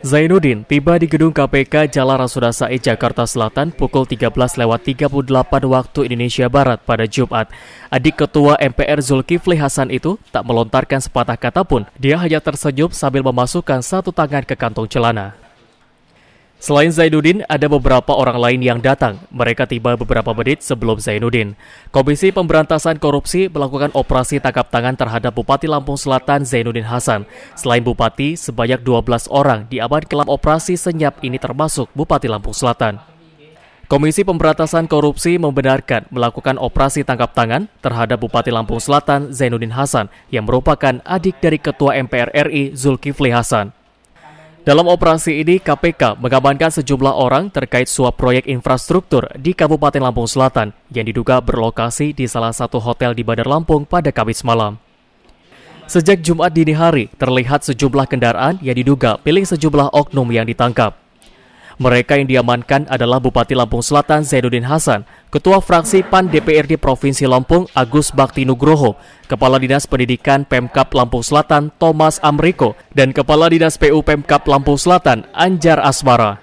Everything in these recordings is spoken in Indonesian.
Zainuddin tiba di gedung KPK Jalan Said Jakarta Selatan pukul 13.38 waktu Indonesia Barat pada Jumat. Adik Ketua MPR Zulkifli Hasan itu tak melontarkan sepatah kata pun. Dia hanya tersenyum sambil memasukkan satu tangan ke kantong celana. Selain Zainuddin, ada beberapa orang lain yang datang. Mereka tiba beberapa menit sebelum Zainuddin. Komisi Pemberantasan Korupsi melakukan operasi tangkap tangan terhadap Bupati Lampung Selatan Zainuddin Hasan. Selain Bupati, sebanyak 12 orang diamankan dalam operasi senyap ini termasuk Bupati Lampung Selatan. Komisi Pemberantasan Korupsi membenarkan melakukan operasi tangkap tangan terhadap Bupati Lampung Selatan Zainuddin Hasan yang merupakan adik dari Ketua MPR RI Zulkifli Hasan. Dalam operasi ini, KPK mengamankan sejumlah orang terkait suap proyek infrastruktur di Kabupaten Lampung Selatan yang diduga berlokasi di salah satu hotel di Bandar Lampung pada Kamis malam. Sejak Jumat dini hari, terlihat sejumlah kendaraan yang diduga pilih sejumlah oknum yang ditangkap. Mereka yang diamankan adalah Bupati Lampung Selatan Zainuddin Hasan, Ketua Fraksi PAN DPRD Provinsi Lampung Agus Bakti Nugroho, Kepala Dinas Pendidikan Pemkap Lampung Selatan Thomas Amriko, dan Kepala Dinas PU Pemkap Lampung Selatan Anjar Asmara.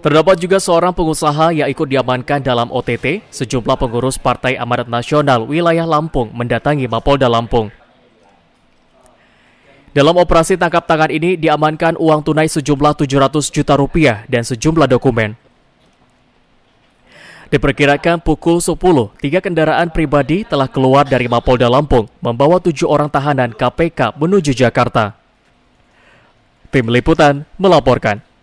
Terdapat juga seorang pengusaha yang ikut diamankan dalam OTT, sejumlah pengurus Partai Amanat Nasional Wilayah Lampung mendatangi Mapolda Lampung. Dalam operasi tangkap tangan ini diamankan uang tunai sejumlah 700 juta rupiah dan sejumlah dokumen. Diperkirakan pukul 10, tiga kendaraan pribadi telah keluar dari Mapolda Lampung membawa tujuh orang tahanan KPK menuju Jakarta. Tim Liputan melaporkan.